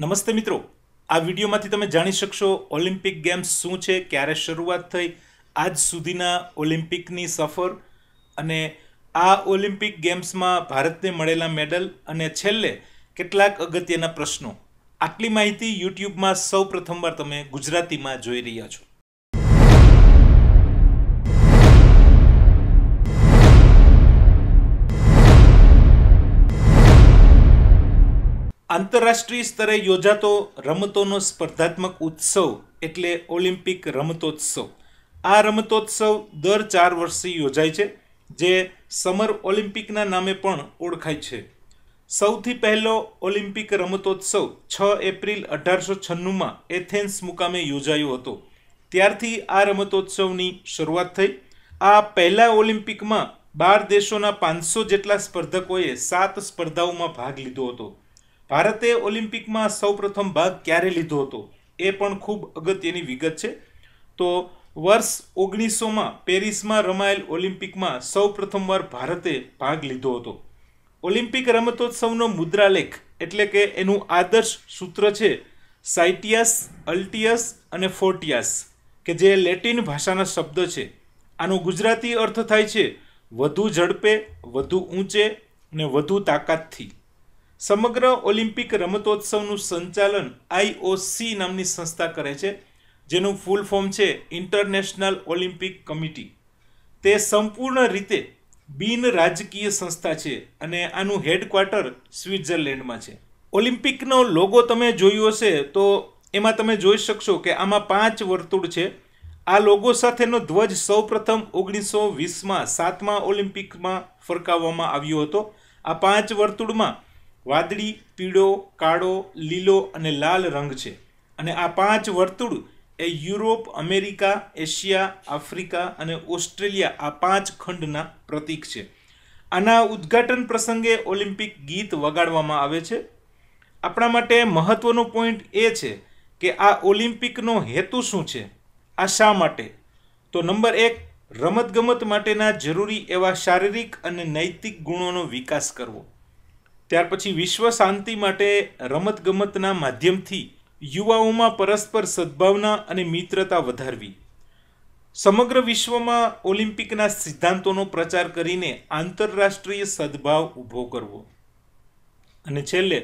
નમસ્તે મિત્રો આ વિડીયોમાંથી તમે જાણી શકશો ઓલિમ્પિક ગેમ્સ શું છે ક્યારે શરૂઆત થઈ આજ સુધીના ઓલિમ્પિકની સફર અને આ ઓલિમ્પિક ગેમ્સમાં ભારતને મળેલા મેડલ અને છેલ્લે કેટલાક અગત્યના પ્રશ્નો આટલી માહિતી યુટ્યુબમાં સૌ પ્રથમવાર તમે ગુજરાતીમાં જોઈ રહ્યા છો આંતરરાષ્ટ્રીય સ્તરે યોજાતો રમતોનો સ્પર્ધાત્મક ઉત્સવ એટલે ઓલિમ્પિક રમતોત્સવ આ રમતોત્સવ દર ચાર વર્ષે યોજાય છે જે સમર ઓલિમ્પિકના નામે પણ ઓળખાય છે સૌથી પહેલો ઓલિમ્પિક રમતોત્સવ છ એપ્રિલ અઢારસો છન્નુંમાં એથેન્સ મુકામે યોજાયો હતો ત્યારથી આ રમતોત્સવની શરૂઆત થઈ આ પહેલા ઓલિમ્પિકમાં બાર દેશોના પાંચસો જેટલા સ્પર્ધકોએ સાત સ્પર્ધાઓમાં ભાગ લીધો હતો ભારતે ઓલિમ્પિકમાં સૌપ્રથમ ભાગ ક્યારે લીધો હતો એ પણ ખૂબ અગત્યની વિગત છે તો વર્ષ ઓગણીસોમાં પેરિસમાં રમાયેલ ઓલિમ્પિકમાં સૌ પ્રથમવાર ભારતે ભાગ લીધો હતો ઓલિમ્પિક રમતોત્સવનો મુદ્રાલેખ એટલે કે એનું આદર્શ સૂત્ર છે સાઇટિયસ અલ્ટિયસ અને ફોર્ટિયસ કે જે લેટિન ભાષાના શબ્દ છે આનો ગુજરાતી અર્થ થાય છે વધુ ઝડપે વધુ ઊંચે ને વધુ તાકાતથી સમગ્ર ઓલિમ્પિક રમતોત્સવનું સંચાલન આઈઓસી નામની સંસ્થા કરે છે જેનું ફૂલ ફોર્મ છે ઇન્ટરનેશનલ ઓલિમ્પિક કમિટી તે સંપૂર્ણ રીતે બિન રાજકીય સંસ્થા છે અને આનું હેડક્વાર્ટર સ્વિટ્ઝરલેન્ડમાં છે ઓલિમ્પિકનો લોગો તમે જોયો હશે તો એમાં તમે જોઈ શકશો કે આમાં પાંચ વર્તુળ છે આ લોગો સાથેનો ધ્વજ સૌપ્રથમ ઓગણીસો વીસમાં સાતમા ઓલિમ્પિકમાં ફરકાવવામાં આવ્યો હતો આ પાંચ વર્તુળમાં વાદળી પીળો કાળો લીલો અને લાલ રંગ છે અને આ પાંચ વર્તુળ એ યુરોપ અમેરિકા એશિયા આફ્રિકા અને ઓસ્ટ્રેલિયા આ પાંચ ખંડના પ્રતીક છે આના ઉદ્ઘાટન પ્રસંગે ઓલિમ્પિક ગીત વગાડવામાં આવે છે આપણા માટે મહત્વનો પોઈન્ટ એ છે કે આ ઓલિમ્પિકનો હેતુ શું છે આ શા માટે તો નંબર એક રમતગમત માટેના જરૂરી એવા શારીરિક અને નૈતિક ગુણોનો વિકાસ કરવો ત્યાર પછી વિશ્વ શાંતિ માટે રમતગમતના માધ્યમથી યુવાઓમાં પરસ્પર સદ્ભાવના અને મિત્રતા વધારવી સમગ્ર વિશ્વમાં ઓલિમ્પિકના સિદ્ધાંતોનો પ્રચાર કરીને આંતરરાષ્ટ્રીય સદભાવ ઊભો કરવો અને છેલ્લે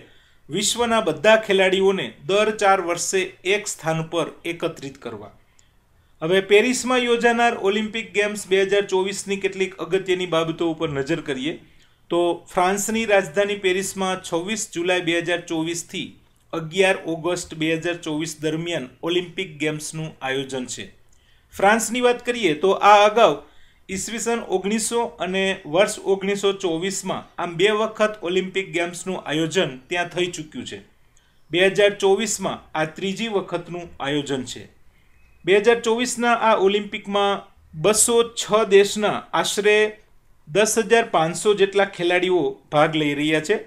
વિશ્વના બધા ખેલાડીઓને દર ચાર વર્ષે એક સ્થાન પર એકત્રિત કરવા હવે પેરિસમાં યોજાનાર ઓલિમ્પિક ગેમ્સ બે હજાર ચોવીસની કેટલીક અગત્યની બાબતો ઉપર નજર કરીએ તો ફ્રાન્સની રાજધાની પેરિસમાં છવ્વીસ જુલાઈ બે હજાર ચોવીસથી અગિયાર ઓગસ્ટ બે હજાર ચોવીસ દરમિયાન ઓલિમ્પિક ગેમ્સનું આયોજન છે ફ્રાન્સની વાત કરીએ તો આ અગાઉ ઈસવીસન ઓગણીસો અને વર્ષ ઓગણીસો ચોવીસમાં આમ બે વખત ઓલિમ્પિક ગેમ્સનું આયોજન ત્યાં થઈ ચૂક્યું છે બે હજાર ચોવીસમાં આ ત્રીજી વખતનું આયોજન છે બે હજાર ચોવીસના આ ઓલિમ્પિકમાં બસો છ દેશના આશરે દસ હજાર પાંચસો જેટલા ખેલાડીઓ ભાગ લઈ રહ્યા છે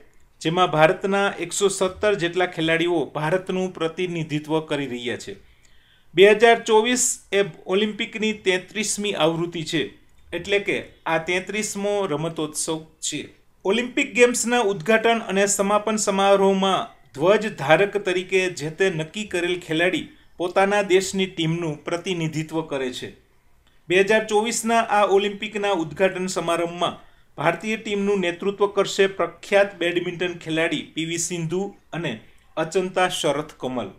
જેમાં ભારતના એકસો સત્તર જેટલા ખેલાડીઓ ભારતનું પ્રતિનિધિત્વ કરી રહ્યા છે બે હજાર ચોવીસ એ ઓલિમ્પિકની તેત્રીસમી આવૃત્તિ છે એટલે કે આ તેત્રીસમો રમતોત્સવ છે ઓલિમ્પિક ગેમ્સના ઉદ્ઘાટન અને સમાપન સમારોહમાં ધ્વજ ધારક તરીકે જે તે નક્કી કરેલ ખેલાડી પોતાના દેશની ટીમનું પ્રતિનિધિત્વ કરે છે બે હજાર ચોવીસના આ ઓલિમ્પિકના ઉદ્ઘાટન સમારંભમાં ભારતીય ટીમનું નેતૃત્વ કરશે પ્રખ્યાત બેડમિન્ટન ખેલાડી પીવી સિંધુ અને અચંતા શરથ કમલ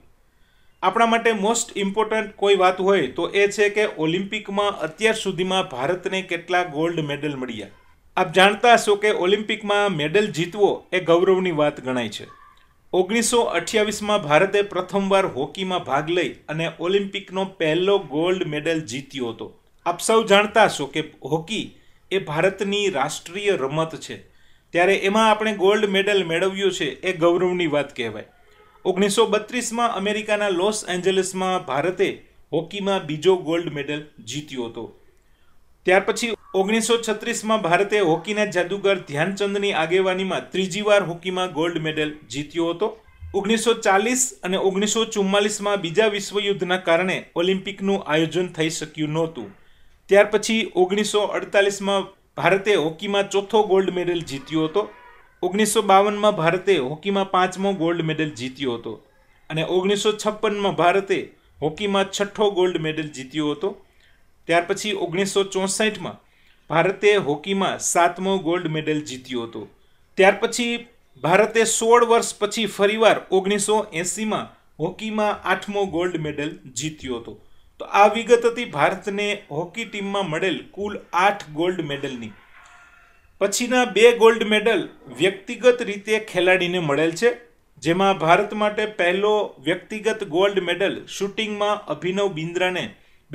આપણા માટે મોસ્ટ ઇમ્પોર્ટન્ટ કોઈ વાત હોય તો એ છે કે ઓલિમ્પિકમાં અત્યાર સુધીમાં ભારતને કેટલા ગોલ્ડ મેડલ મળ્યા આપ જાણતા હશો કે ઓલિમ્પિકમાં મેડલ જીતવો એ ગૌરવની વાત ગણાય છે ઓગણીસો અઠ્યાવીસમાં ભારતે પ્રથમવાર હોકીમાં ભાગ લઈ અને ઓલિમ્પિકનો પહેલો ગોલ્ડ મેડલ જીત્યો હતો આપ સૌ જાણતા હશો કે હોકી એ ભારતની રાષ્ટ્રીય રમત છે ત્યારે એમાં આપણે ગોલ્ડ મેડલ મેળવ્યો છે એ ગૌરવની વાત કહેવાય ઓગણીસો બત્રીસમાં અમેરિકાના લોસ એન્જલિસમાં ભારતે હોકીમાં બીજો ગોલ્ડ મેડલ જીત્યો હતો ત્યાર પછી ઓગણીસો છત્રીસમાં ભારતે હોકીના જાદુગર ધ્યાનચંદની આગેવાનીમાં ત્રીજી વાર હોકીમાં ગોલ્ડ મેડલ જીત્યો હતો ઓગણીસો ચાલીસ અને ઓગણીસો ચુમ્માલીસમાં બીજા વિશ્વયુદ્ધના કારણે ઓલિમ્પિકનું આયોજન થઈ શક્યું નહોતું ત્યાર પછી ઓગણીસો અડતાલીસમાં ભારતે હોકીમાં ચોથો ગોલ્ડ મેડલ જીત્યો હતો ઓગણીસો બાવનમાં ભારતે હોકીમાં પાંચમો ગોલ્ડ મેડલ જીત્યો હતો અને ઓગણીસો છપ્પનમાં ભારતે હોકીમાં છઠ્ઠો ગોલ્ડ મેડલ જીત્યો હતો ત્યાર પછી ઓગણીસો ચોસઠમાં ભારતે હોકીમાં સાતમો ગોલ્ડ મેડલ જીત્યો હતો ત્યાર પછી ભારતે સોળ વર્ષ પછી ફરીવાર ઓગણીસો એંસીમાં હોકીમાં આઠમો ગોલ્ડ મેડલ જીત્યો હતો તો આ વિગત હતી ભારતને હોકી ટીમમાં મળેલ કુલ આઠ ગોલ્ડ મેડલની પછીના બે ગોલ્ડ મેડલ વ્યક્તિગત રીતે ખેલાડીને મળેલ છે જેમાં ભારત માટે પહેલો વ્યક્તિગત ગોલ્ડ મેડલ શૂટિંગમાં અભિનવ બિન્દ્રાને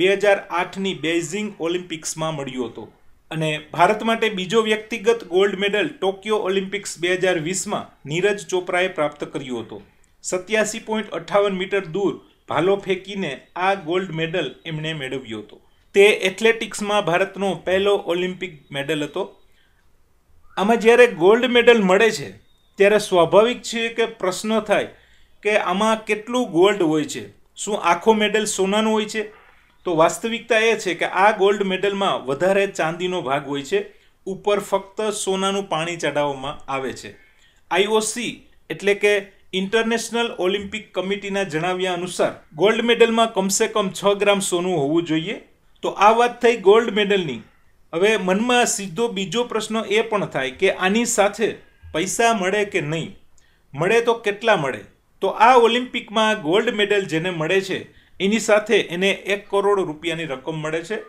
બે હજાર આઠની બેઝિંગ ઓલિમ્પિક્સમાં મળ્યો હતો અને ભારત માટે બીજો વ્યક્તિગત ગોલ્ડ મેડલ ટોક્યો ઓલિમ્પિક્સ બે હજાર વીસમાં નીરજ ચોપરાએ પ્રાપ્ત કર્યો હતો સત્યાસી પોઈન્ટ અઠ્ઠાવન મીટર દૂર ભાલો ફેંકીને આ ગોલ્ડ મેડલ એમણે મેળવ્યો હતો તે એથ્લેટિક્સમાં ભારતનો પહેલો ઓલિમ્પિક મેડલ હતો આમાં જ્યારે ગોલ્ડ મેડલ મળે છે ત્યારે સ્વાભાવિક છે કે પ્રશ્ન થાય કે આમાં કેટલું ગોલ્ડ હોય છે શું આખો મેડલ સોનાનો હોય છે તો વાસ્તવિકતા એ છે કે આ ગોલ્ડ મેડલમાં વધારે ચાંદીનો ભાગ હોય છે ઉપર ફક્ત સોનાનું પાણી ચડાવવામાં આવે છે આઈઓસી એટલે કે ઇન્ટરનેશનલ ઓલિમ્પિક કમિટીના જણાવ્યા અનુસાર ગોલ્ડ મેડલમાં કમસે કમ છ ગ્રામ સોનું હોવું જોઈએ તો આ વાત થઈ ગોલ્ડ મેડલની હવે મનમાં સીધો બીજો પ્રશ્ન એ પણ થાય કે આની સાથે પૈસા મળે કે નહીં મળે તો કેટલા મળે તો આ ઓલિમ્પિકમાં ગોલ્ડ મેડલ જેને મળે છે એની સાથે એને એક કરોડ રૂપિયાની રકમ મળે છે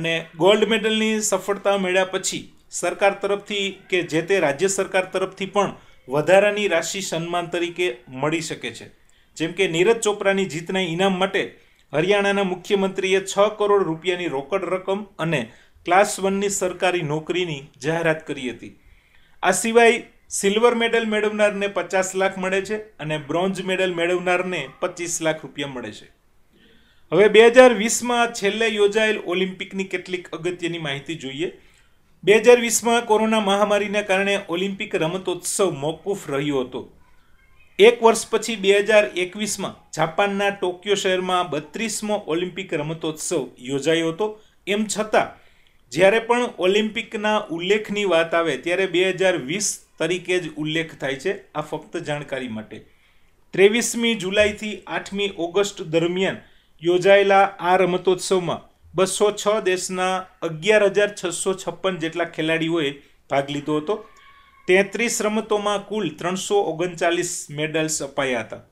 અને ગોલ્ડ મેડલની સફળતા મળ્યા પછી સરકાર તરફથી કે જે તે રાજ્ય સરકાર તરફથી પણ વધારાની રાશિ સન્માન તરીકે મળી શકે છે જેમ કે નીરજ ચોપરાની જીતના ઇનામ માટે હરિયાણાના મુખ્યમંત્રીએ છ કરોડ રૂપિયાની રોકડ રકમ અને ક્લાસ વનની સરકારી નોકરીની જાહેરાત કરી હતી આ સિવાય સિલ્વર મેડલ મેળવનારને પચાસ લાખ મળે છે અને બ્રોન્ઝ મેડલ મેળવનારને પચીસ લાખ રૂપિયા મળે છે હવે બે હજાર વીસમાં છેલ્લે યોજાયેલ ઓલિમ્પિકની કેટલીક અગત્યની માહિતી જોઈએ બે હજાર વીસમાં કોરોના મહામારીને કારણે ઓલિમ્પિક રમતોત્સવ મોકૂફ રહ્યો હતો એક વર્ષ પછી બે હજાર એકવીસમાં જાપાનના ટોક્યો શહેરમાં બત્રીસમો ઓલિમ્પિક રમતોત્સવ યોજાયો હતો એમ છતાં જ્યારે પણ ઓલિમ્પિકના ઉલ્લેખની વાત આવે ત્યારે બે હજાર વીસ તરીકે જ ઉલ્લેખ થાય છે આ ફક્ત જાણકારી માટે ત્રેવીસમી જુલાઈથી આઠમી ઓગસ્ટ દરમિયાન યોજાયેલા આ રમતોત્સવમાં બસો છ દેશના અગિયાર હજાર છસો છપ્પન જેટલા ખેલાડીઓએ ભાગ લીધો હતો તેત્રીસ રમતોમાં કુલ ત્રણસો ઓગણચાલીસ મેડલ્સ અપાયા હતા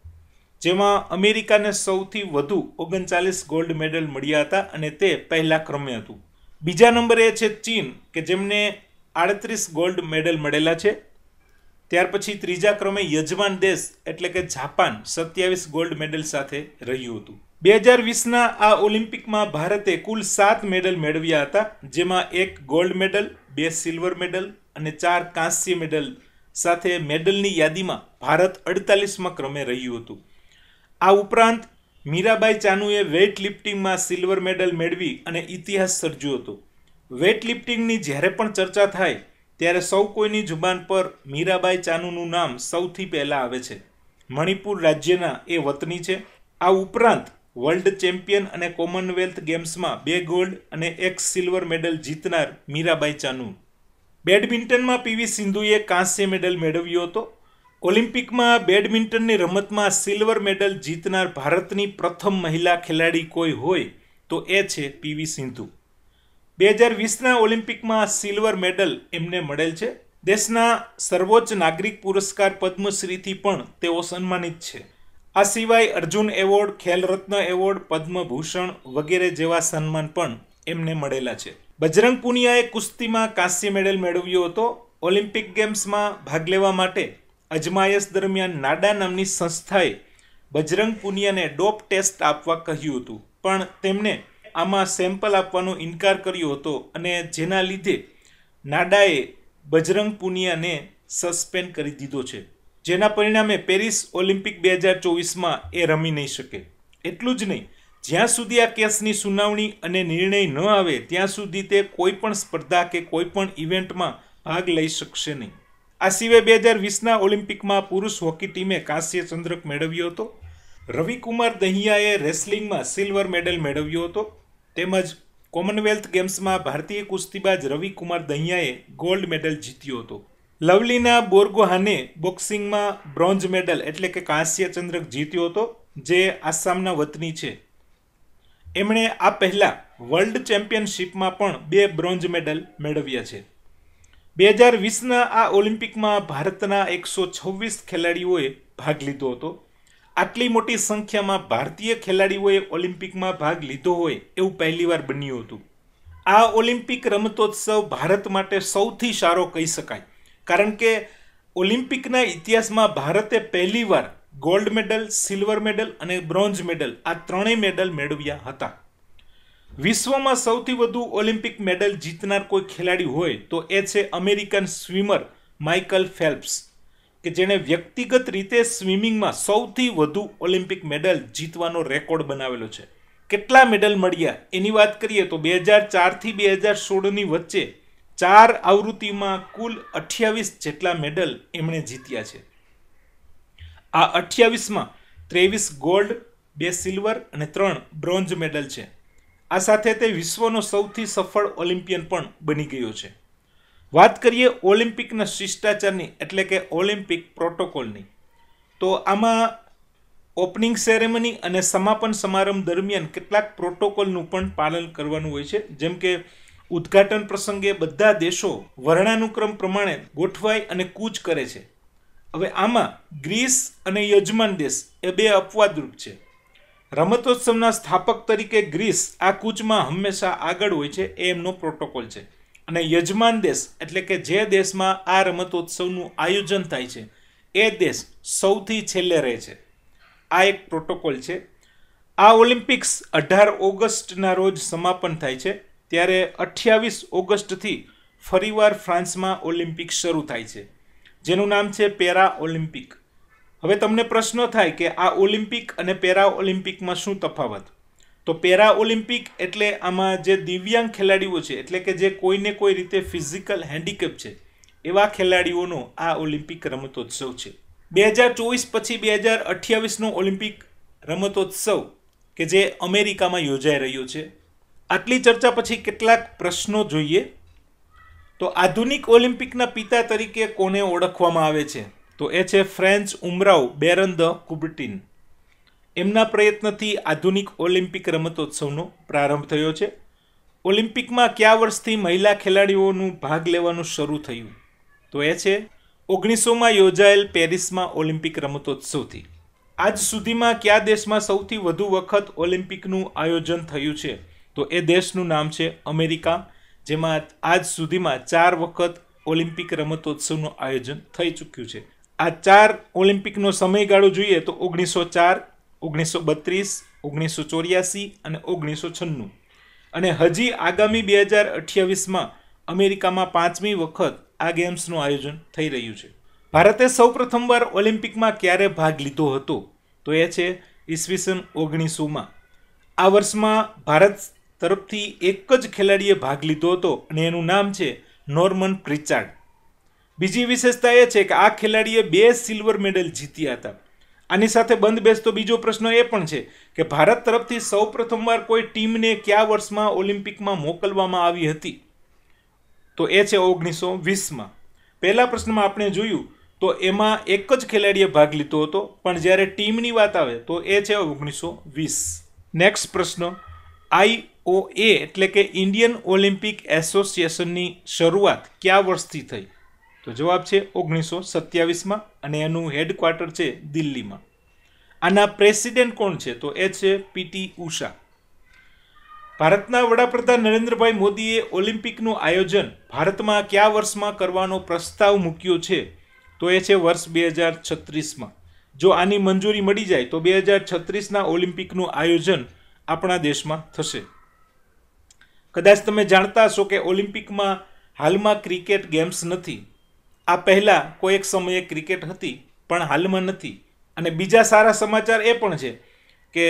જેમાં અમેરિકાને સૌથી વધુ ઓગણચાલીસ ગોલ્ડ મેડલ મળ્યા હતા અને તે પહેલા ક્રમે હતું બીજા નંબરે છે ચીન કે જેમને આડત્રીસ ગોલ્ડ મેડલ મળેલા છે ત્યાર પછી ત્રીજા ક્રમે યજમાન દેશ એટલે કે જાપાન સત્યાવીસ ગોલ્ડ મેડલ સાથે રહ્યું હતું બે હજાર વીસના આ ઓલિમ્પિકમાં ભારતે કુલ સાત મેડલ મેળવ્યા હતા જેમાં એક ગોલ્ડ મેડલ બે સિલ્વર મેડલ અને ચાર કાંસ્ય મેડલ સાથે મેડલની યાદીમાં ભારત અડતાલીસમાં ક્રમે રહ્યું હતું આ ઉપરાંત મીરાબાઈ ચાનુએ વેઇટ લિફ્ટિંગમાં સિલ્વર મેડલ મેળવી અને ઇતિહાસ સર્જ્યો હતો વેઇટ લિફ્ટિંગની જ્યારે પણ ચર્ચા થાય ત્યારે સૌ કોઈની જુબાન પર મીરાબાઈ ચાનુનું નામ સૌથી પહેલાં આવે છે મણિપુર રાજ્યના એ વતની છે આ ઉપરાંત વર્લ્ડ ચેમ્પિયન અને કોમનવેલ્થ ગેમ્સમાં બે ગોલ્ડ અને એક સિલ્વર મેડલ જીતનાર મીરાબાઈ ચાનુ બેડમિન્ટનમાં પીવી સિંધુએ કાંસ્ય મેડલ મેળવ્યો હતો ઓલિમ્પિકમાં બેડમિન્ટનની રમતમાં સિલ્વર મેડલ જીતનાર ભારતની પ્રથમ મહિલા ખેલાડી કોઈ હોય તો એ છે પીવી સિંધુ બે હજાર વીસના ઓલિમ્પિકમાં સિલ્વર મેડલ એમને મળેલ છે દેશના સર્વોચ્ચ નાગરિક પુરસ્કાર પદ્મશ્રીથી પણ તેઓ સન્માનિત છે આ સિવાય અર્જુન એવોર્ડ ખેલરત્ન એવોર્ડ પદ્મભૂષણ વગેરે જેવા સન્માન પણ એમને મળેલા છે બજરંગ પુનિયાએ કુસ્તીમાં કાંસ્ય મેડલ મેળવ્યો હતો ઓલિમ્પિક ગેમ્સમાં ભાગ લેવા માટે અજમાયશ દરમિયાન નાડા નામની સંસ્થાએ બજરંગ પુનિયાને ડોપ ટેસ્ટ આપવા કહ્યું હતું પણ તેમને આમાં સેમ્પલ આપવાનો ઇનકાર કર્યો હતો અને જેના લીધે નાડાએ બજરંગ પુનિયાને સસ્પેન્ડ કરી દીધો છે જેના પરિણામે પેરિસ ઓલિમ્પિક બે હજાર ચોવીસમાં એ રમી નહીં શકે એટલું જ નહીં જ્યાં સુધી આ કેસની સુનાવણી અને નિર્ણય ન આવે ત્યાં સુધી તે કોઈપણ સ્પર્ધા કે કોઈપણ ઇવેન્ટમાં ભાગ લઈ શકશે નહીં આ સિવાય બે હજાર વીસના ઓલિમ્પિકમાં પુરુષ હોકી ટીમે કાંસ્ય ચંદ્રક મેળવ્યો હતો રવિકુમાર દહિયાએ રેસલિંગમાં સિલ્વર મેડલ મેળવ્યો હતો તેમજ કોમનવેલ્થ ગેમ્સમાં ભારતીય કુસ્તીબાજ રવિકુમાર દહિયાએ ગોલ્ડ મેડલ જીત્યો હતો લવલીના બોર્ગોહાને બોક્સિંગમાં બ્રોન્ઝ મેડલ એટલે કે કાંસ્ય ચંદ્રક જીત્યો હતો જે આસામના વતની છે એમણે આ પહેલાં વર્લ્ડ ચેમ્પિયનશિપમાં પણ બે બ્રોન્ઝ મેડલ મેળવ્યા છે બે હજાર વીસના આ ઓલિમ્પિકમાં ભારતના એકસો છવ્વીસ ખેલાડીઓએ ભાગ લીધો હતો આટલી મોટી સંખ્યામાં ભારતીય ખેલાડીઓએ ઓલિમ્પિકમાં ભાગ લીધો હોય એવું પહેલીવાર બન્યું હતું આ ઓલિમ્પિક રમતોત્સવ ભારત માટે સૌથી સારો કહી શકાય કારણ કે ઓલિમ્પિકના ઇતિહાસમાં ભારતે પહેલીવાર ગોલ્ડ મેડલ સિલ્વર મેડલ અને બ્રોન્ઝ મેડલ આ ત્રણેય મેડલ મેળવ્યા હતા વિશ્વમાં સૌથી વધુ ઓલિમ્પિક મેડલ જીતનાર કોઈ ખેલાડી હોય તો એ છે અમેરિકન સ્વિમર માઇકલ ફેલ્પ્સ કે જેણે વ્યક્તિગત રીતે સ્વિમિંગમાં સૌથી વધુ ઓલિમ્પિક મેડલ જીતવાનો રેકોર્ડ બનાવેલો છે કેટલા મેડલ મળ્યા એની વાત કરીએ તો બે હજાર ચારથી બે હજાર સોળની વચ્ચે ચાર આવૃત્તિમાં કુલ અઠ્યાવીસ જેટલા મેડલ એમણે જીત્યા છે આ અઠ્યાવીસમાં ત્રેવીસ ગોલ્ડ બે સિલ્વર અને ત્રણ બ્રોન્ઝ મેડલ છે આ સાથે તે વિશ્વનો સૌથી સફળ ઓલિમ્પિયન પણ બની ગયો છે વાત કરીએ ઓલિમ્પિકના શિષ્ટાચારની એટલે કે ઓલિમ્પિક પ્રોટોકોલની તો આમાં ઓપનિંગ સેરેમની અને સમાપન સમારંભ દરમિયાન કેટલાક પ્રોટોકોલનું પણ પાલન કરવાનું હોય છે જેમ કે ઉદ્ઘાટન પ્રસંગે બધા દેશો વર્ણાનુક્રમ પ્રમાણે ગોઠવાય અને કૂચ કરે છે હવે આમાં ગ્રીસ અને યજમાન દેશ એ બે અપવાદરૂપ છે રમતોત્સવના સ્થાપક તરીકે ગ્રીસ આ કૂચમાં હંમેશા આગળ હોય છે એ એમનો પ્રોટોકોલ છે અને યજમાન દેશ એટલે કે જે દેશમાં આ રમતોત્સવનું આયોજન થાય છે એ દેશ સૌથી છેલ્લે રહે છે આ એક પ્રોટોકોલ છે આ ઓલિમ્પિક્સ અઢાર ઓગસ્ટના રોજ સમાપન થાય છે ત્યારે અઠ્યાવીસ ઓગસ્ટથી ફરીવાર ફ્રાન્સમાં ઓલિમ્પિક શરૂ થાય છે જેનું નામ છે પેરા ઓલિમ્પિક હવે તમને પ્રશ્ન થાય કે આ ઓલિમ્પિક અને પેરા ઓલિમ્પિકમાં શું તફાવત તો પેરા ઓલિમ્પિક એટલે આમાં જે દિવ્યાંગ ખેલાડીઓ છે એટલે કે જે કોઈને કોઈ રીતે ફિઝિકલ હેન્ડીકેપ છે એવા ખેલાડીઓનો આ ઓલિમ્પિક રમતોત્સવ છે બે હજાર ચોવીસ પછી બે હજાર અઠ્યાવીસનો ઓલિમ્પિક રમતોત્સવ કે જે અમેરિકામાં યોજાઈ રહ્યો છે આટલી ચર્ચા પછી કેટલાક પ્રશ્નો જોઈએ તો આધુનિક ઓલિમ્પિકના પિતા તરીકે કોને ઓળખવામાં આવે છે તો એ છે ફ્રેન્ચ ઉમરાવ બેરન ધ કુબટિન એમના પ્રયત્નથી આધુનિક ઓલિમ્પિક રમતોત્સવનો પ્રારંભ થયો છે ઓલિમ્પિકમાં કયા વર્ષથી મહિલા ખેલાડીઓનું ભાગ લેવાનું શરૂ થયું તો એ છે ઓગણીસોમાં યોજાયેલ પેરિસમાં ઓલિમ્પિક રમતોત્સવથી આજ સુધીમાં કયા દેશમાં સૌથી વધુ વખત ઓલિમ્પિકનું આયોજન થયું છે તો એ દેશનું નામ છે અમેરિકા જેમાં આજ સુધીમાં ચાર વખત ઓલિમ્પિક રમતોત્સવનું આયોજન થઈ ચૂક્યું છે આ ચાર ઓલિમ્પિકનો સમયગાળો જોઈએ તો ઓગણીસો ચાર ઓગણીસો બત્રીસ ઓગણીસો ચોર્યાસી અને ઓગણીસો છન્નું અને હજી આગામી બે હજાર અઠ્યાવીસમાં અમેરિકામાં પાંચમી વખત આ ગેમ્સનું આયોજન થઈ રહ્યું છે ભારતે સૌ પ્રથમવાર ઓલિમ્પિકમાં ક્યારે ભાગ લીધો હતો તો એ છે ઈસવીસન ઓગણીસોમાં આ વર્ષમાં ભારત તરફથી એક જ ખેલાડીએ ભાગ લીધો હતો અને એનું નામ છે નોર્મન પ્રિચાર્ડ બીજી વિશેષતા એ છે કે આ ખેલાડીએ બે સિલ્વર મેડલ જીત્યા હતા આની સાથે બંધ બેસતો બીજો પ્રશ્ન એ પણ છે કે ભારત તરફથી સૌ પ્રથમવાર કોઈ ટીમને કયા વર્ષમાં ઓલિમ્પિકમાં મોકલવામાં આવી હતી તો એ છે ઓગણીસો વીસમાં પહેલા પ્રશ્નમાં આપણે જોયું તો એમાં એક જ ખેલાડીએ ભાગ લીધો હતો પણ જ્યારે ટીમની વાત આવે તો એ છે ઓગણીસો વીસ નેક્સ્ટ પ્રશ્ન આઈ ઓ એ એટલે કે ઇન્ડિયન ઓલિમ્પિક એસોસિએશનની શરૂઆત કયા વર્ષથી થઈ તો જવાબ છે ઓગણીસો સત્યાવીસમાં અને એનું હેડક્વાર્ટર છે દિલ્હીમાં આના પ્રેસિડેન્ટ કોણ છે તો એ છે પીટી ઉષા ભારતના વડાપ્રધાન નરેન્દ્રભાઈ મોદીએ ઓલિમ્પિકનું આયોજન ભારતમાં કયા વર્ષમાં કરવાનો પ્રસ્તાવ મૂક્યો છે તો એ છે વર્ષ બે હજાર છત્રીસમાં જો આની મંજૂરી મળી જાય તો બે હજાર છત્રીસના ઓલિમ્પિકનું આયોજન આપણા દેશમાં થશે કદાચ તમે જાણતા હશો કે ઓલિમ્પિકમાં હાલમાં ક્રિકેટ ગેમ્સ નથી આ પહેલાં કોઈ એક સમયે ક્રિકેટ હતી પણ હાલમાં નથી અને બીજા સારા સમાચાર એ પણ છે કે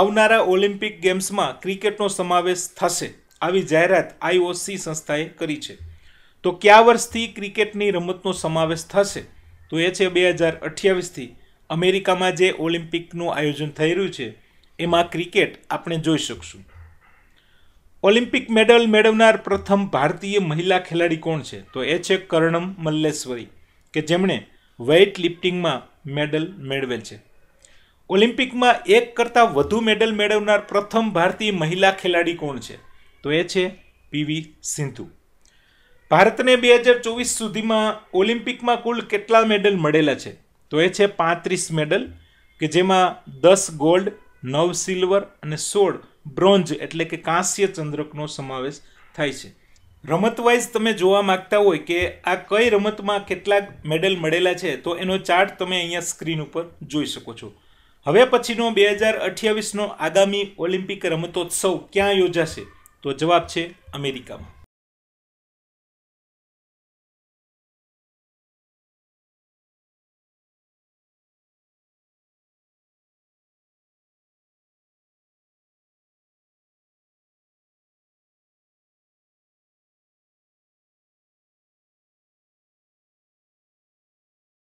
આવનારા ઓલિમ્પિક ગેમ્સમાં ક્રિકેટનો સમાવેશ થશે આવી જાહેરાત આઈઓસી સંસ્થાએ કરી છે તો કયા વર્ષથી ક્રિકેટની રમતનો સમાવેશ થશે તો એ છે બે હજાર અઠ્યાવીસથી અમેરિકામાં જે ઓલિમ્પિકનું આયોજન થઈ રહ્યું છે એમાં ક્રિકેટ આપણે જોઈ શકશું ઓલિમ્પિક મેડલ મેળવનાર પ્રથમ ભારતીય મહિલા ખેલાડી કોણ છે તો એ છે કર્ણમ મલ્લેશ્વરી કે જેમણે વેઇટ લિફ્ટિંગમાં મેડલ મેળવેલ છે ઓલિમ્પિકમાં એક કરતાં વધુ મેડલ મેળવનાર પ્રથમ ભારતીય મહિલા ખેલાડી કોણ છે તો એ છે પીવી સિંધુ ભારતને બે હજાર ચોવીસ સુધીમાં ઓલિમ્પિકમાં કુલ કેટલા મેડલ મળેલા છે તો એ છે પાંત્રીસ મેડલ કે જેમાં દસ ગોલ્ડ નવ સિલ્વર અને સોળ બ્રોન્ઝ એટલે કે કાંસ્ય ચંદ્રકનો સમાવેશ થાય છે રમત વાઇઝ તમે જોવા માગતા હોય કે આ કઈ રમતમાં કેટલાક મેડલ મળેલા છે તો એનો ચાર્ટ તમે અહીંયા સ્ક્રીન ઉપર જોઈ શકો છો હવે પછીનો બે હજાર અઠ્યાવીસનો આગામી ઓલિમ્પિક રમતોત્સવ ક્યાં યોજાશે તો જવાબ છે અમેરિકામાં